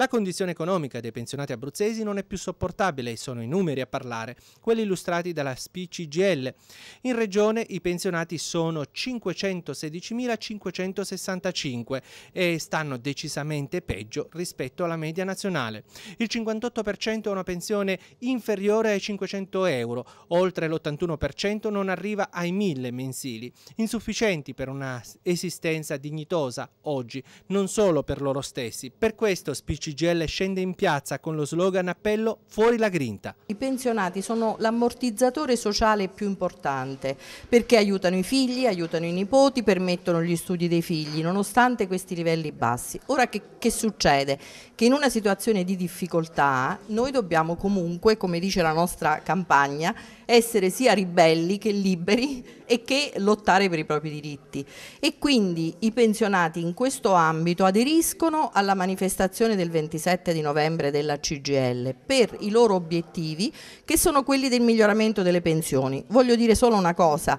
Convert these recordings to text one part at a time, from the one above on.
La condizione economica dei pensionati abruzzesi non è più sopportabile e sono i numeri a parlare, quelli illustrati dalla SPCGL. In regione i pensionati sono 516.565 e stanno decisamente peggio rispetto alla media nazionale. Il 58% ha una pensione inferiore ai 500 euro, oltre l'81% non arriva ai 1000 mensili, insufficienti per una esistenza dignitosa oggi, non solo per loro stessi. Per questo SPCGL CGL scende in piazza con lo slogan appello Fuori la grinta. I pensionati sono l'ammortizzatore sociale più importante perché aiutano i figli, aiutano i nipoti, permettono gli studi dei figli nonostante questi livelli bassi. Ora che, che succede? Che in una situazione di difficoltà noi dobbiamo comunque, come dice la nostra campagna, essere sia ribelli che liberi e che lottare per i propri diritti. E quindi i pensionati in questo ambito aderiscono alla manifestazione del del 27 di novembre della CGL per i loro obiettivi che sono quelli del miglioramento delle pensioni. Voglio dire solo una cosa,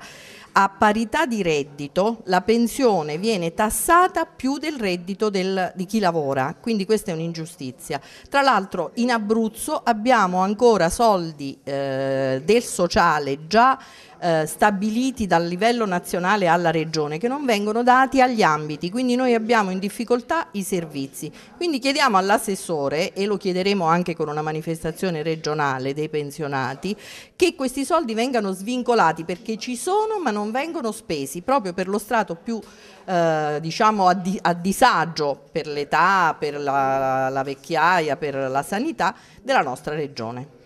a parità di reddito la pensione viene tassata più del reddito del, di chi lavora, quindi questa è un'ingiustizia. Tra l'altro in Abruzzo abbiamo ancora soldi eh, del sociale già eh, stabiliti dal livello nazionale alla regione che non vengono dati agli ambiti, quindi noi abbiamo in difficoltà i servizi. Quindi chiediamo all'assessore, e lo chiederemo anche con una manifestazione regionale dei pensionati, che questi soldi vengano svincolati perché ci sono ma non vengono spesi proprio per lo strato più eh, diciamo a, di, a, disagio per l'età, per la, la vecchiaia, per la sanità della nostra regione.